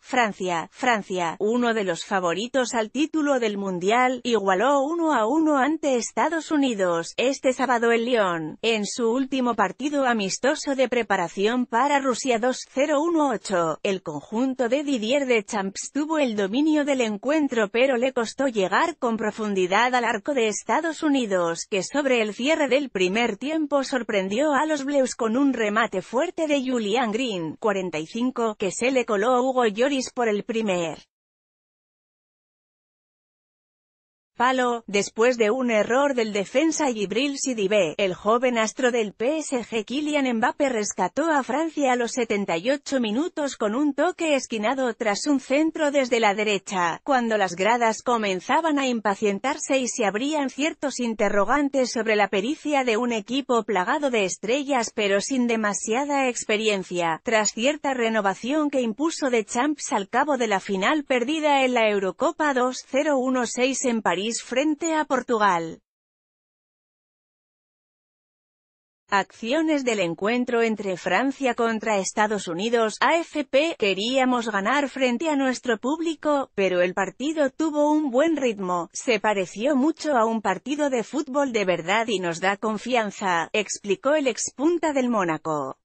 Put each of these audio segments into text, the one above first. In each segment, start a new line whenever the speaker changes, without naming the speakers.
Francia. Francia, uno de los favoritos al título del Mundial, igualó 1 a 1 ante Estados Unidos, este sábado en Lyon, en su último partido amistoso de preparación para Rusia 2-0-1-8. El conjunto de Didier de Champs tuvo el dominio del encuentro pero le costó llegar con profundidad al arco de Estados Unidos, que sobre el cierre del primer tiempo sorprendió a los bleus con un remate fuerte de Julian Green, 45, que se le coló Hugo lloris por el primer palo, después de un error del defensa Gibril Sidibé. El joven astro del PSG Kylian Mbappé rescató a Francia a los 78 minutos con un toque esquinado tras un centro desde la derecha, cuando las gradas comenzaban a impacientarse y se abrían ciertos interrogantes sobre la pericia de un equipo plagado de estrellas pero sin demasiada experiencia, tras cierta renovación que impuso de Champs al cabo de la final perdida en la Eurocopa 2-0-1-6 en París frente a Portugal. Acciones del encuentro entre Francia contra Estados Unidos, AFP, queríamos ganar frente a nuestro público, pero el partido tuvo un buen ritmo, se pareció mucho a un partido de fútbol de verdad y nos da confianza, explicó el expunta del Mónaco.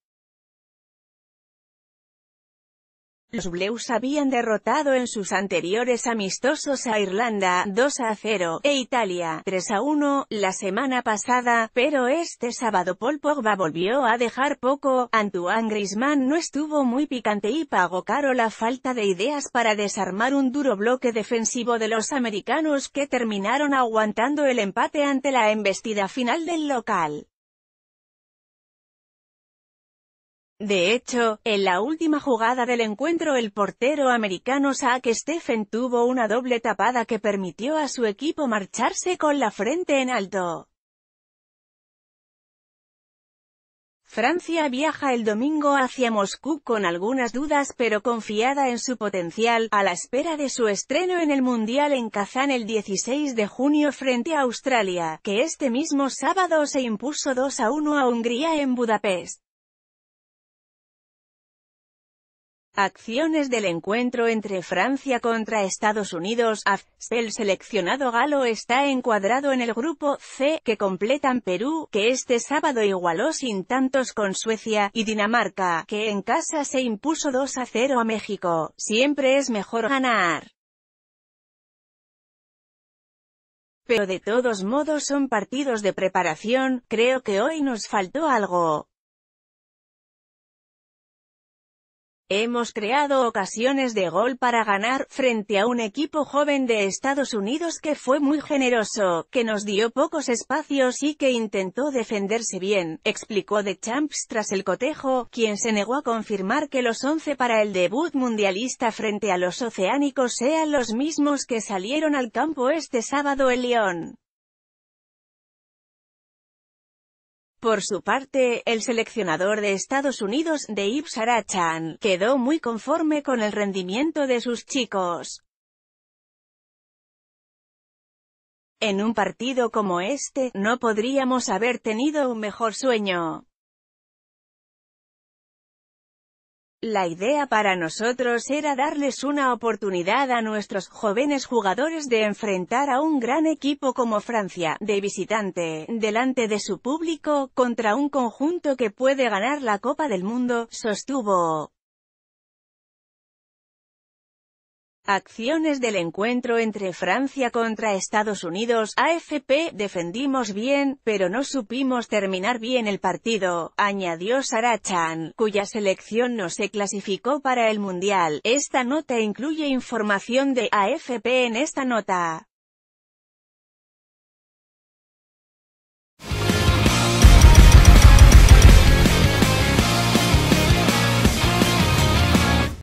Los Blues habían derrotado en sus anteriores amistosos a Irlanda, 2 a 0, e Italia, 3 a 1, la semana pasada, pero este sábado Paul Pogba volvió a dejar poco, Antoine Griezmann no estuvo muy picante y pagó caro la falta de ideas para desarmar un duro bloque defensivo de los americanos que terminaron aguantando el empate ante la embestida final del local. De hecho, en la última jugada del encuentro el portero americano Zach Stephen tuvo una doble tapada que permitió a su equipo marcharse con la frente en alto. Francia viaja el domingo hacia Moscú con algunas dudas pero confiada en su potencial, a la espera de su estreno en el Mundial en Kazán el 16 de junio frente a Australia, que este mismo sábado se impuso 2 a 1 a Hungría en Budapest. Acciones del encuentro entre Francia contra Estados Unidos El seleccionado galo está encuadrado en el grupo C, que completan Perú, que este sábado igualó sin tantos con Suecia, y Dinamarca, que en casa se impuso 2 a 0 a México. Siempre es mejor ganar. Pero de todos modos son partidos de preparación, creo que hoy nos faltó algo. Hemos creado ocasiones de gol para ganar, frente a un equipo joven de Estados Unidos que fue muy generoso, que nos dio pocos espacios y que intentó defenderse bien, explicó The Champs tras el cotejo, quien se negó a confirmar que los 11 para el debut mundialista frente a los oceánicos sean los mismos que salieron al campo este sábado en León. Por su parte, el seleccionador de Estados Unidos, Dave Sarachan, quedó muy conforme con el rendimiento de sus chicos. En un partido como este, no podríamos haber tenido un mejor sueño. La idea para nosotros era darles una oportunidad a nuestros jóvenes jugadores de enfrentar a un gran equipo como Francia, de visitante, delante de su público, contra un conjunto que puede ganar la Copa del Mundo, sostuvo. Acciones del encuentro entre Francia contra Estados Unidos, AFP, defendimos bien, pero no supimos terminar bien el partido, añadió Sarachan, cuya selección no se clasificó para el Mundial. Esta nota incluye información de AFP en esta nota.